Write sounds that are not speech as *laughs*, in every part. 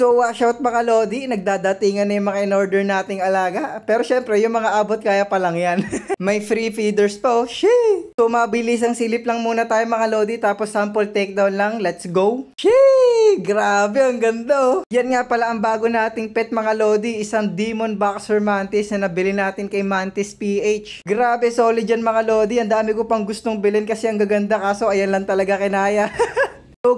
So, watch out mga Lodi, nagdadatingan na yung mga in-order nating alaga. Pero syempre, yung mga abot kaya pa lang yan. *laughs* May free feeders pa oh, shee! So, mabilis ang silip lang muna tayo mga Lodi, tapos sample takedown lang, let's go! Shee! Grabe, ang ganda oh. Yan nga pala ang bago nating pet mga Lodi, isang Demon Boxer Mantis na nabili natin kay Mantis PH. Grabe, solid yan mga Lodi, ang dami ko pang gustong bilhin kasi ang gaganda kaso ayan lang talaga kinaya. *laughs*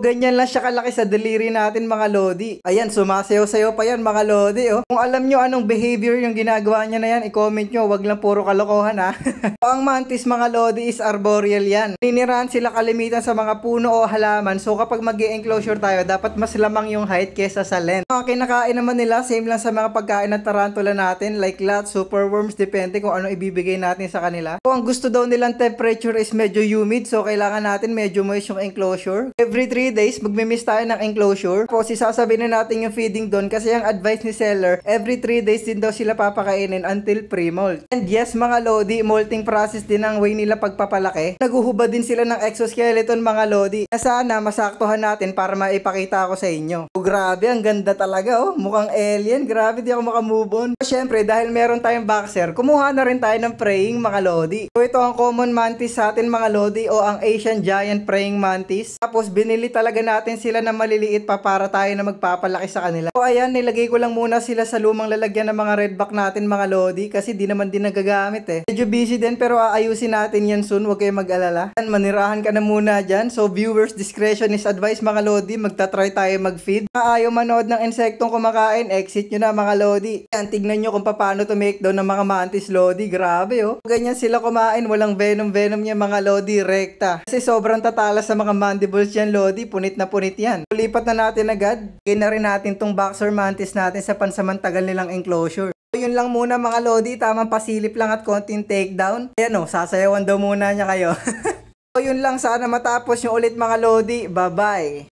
ganyan lang siya kalaki sa daliri natin mga Lodi. Ayan, sumasayaw-sayaw pa yan mga Lodi. Oh. Kung alam nyo anong behavior yung ginagawa niya na yan, i-comment nyo. Wag lang puro kalokohan ha. Ah. *laughs* so, ang mantis mga Lodi is arboreal yan. Ninirahan sila kalimitan sa mga puno o halaman. So kapag mag enclosure tayo, dapat mas lamang yung height kesa sa length. Mga kinakain naman nila, same lang sa mga pagkain ng tarantula natin. Like lot, superworms, depende kung ano ibibigay natin sa kanila. Kung ang gusto daw nilang temperature is medyo humid, so kailangan natin medyo moist yung enclosure. Every 3 3 days, magmimiss tayo ng enclosure. Tapos isasabihin na natin yung feeding doon kasi ang advice ni seller, every 3 days din daw sila papakainin until pre-molt. And yes mga lodi, molting process din ang way nila pagpapalaki. Naguhubad din sila ng exoskeleton mga lodi. Na sana masaktuhan natin para maipakita ko sa inyo. Oh, grabe, ang ganda talaga oh. Mukhang alien. Grabe, di ako makamove on. So, syempre, dahil meron tayong boxer, kumuha na rin tayo ng praying mga lodi. So ito ang common mantis sa atin mga lodi o ang Asian giant praying mantis. Tapos binili talaga talaga natin sila na maliliit pa para tayo na magpapalaki sa kanila. So ayan, nilagay ko lang muna sila sa lumang lalagyan ng mga redback natin mga lodi kasi di naman din nagagamit eh. Medyo busy din pero aayusin natin yan soon, huwag kayong mag-alala. Manirahan ka na muna dyan. So viewers, discretion is advice mga lodi, magtatry tayo mag-feed. Ayaw manood ng insektong kumakain, exit nyo na mga lodi. Yan, tignan nyo kung paano to make down ng mga mantis lodi, grabe oh. Ganyan sila kumain, walang venom-venom niya mga lodi, rekta. Kasi sobrang tatalas sa mga mandibles yan lodi already, punit na punit yan. So, lipat na natin agad. Lagay na rin natin tong boxer mantis natin sa pansamantagal nilang enclosure. So, yun lang muna mga Lodi, tamang pasilip lang at konting takedown. Ayan o, sasayawan daw muna niya kayo. *laughs* so, yun lang, sana matapos yung ulit mga Lodi. Bye-bye!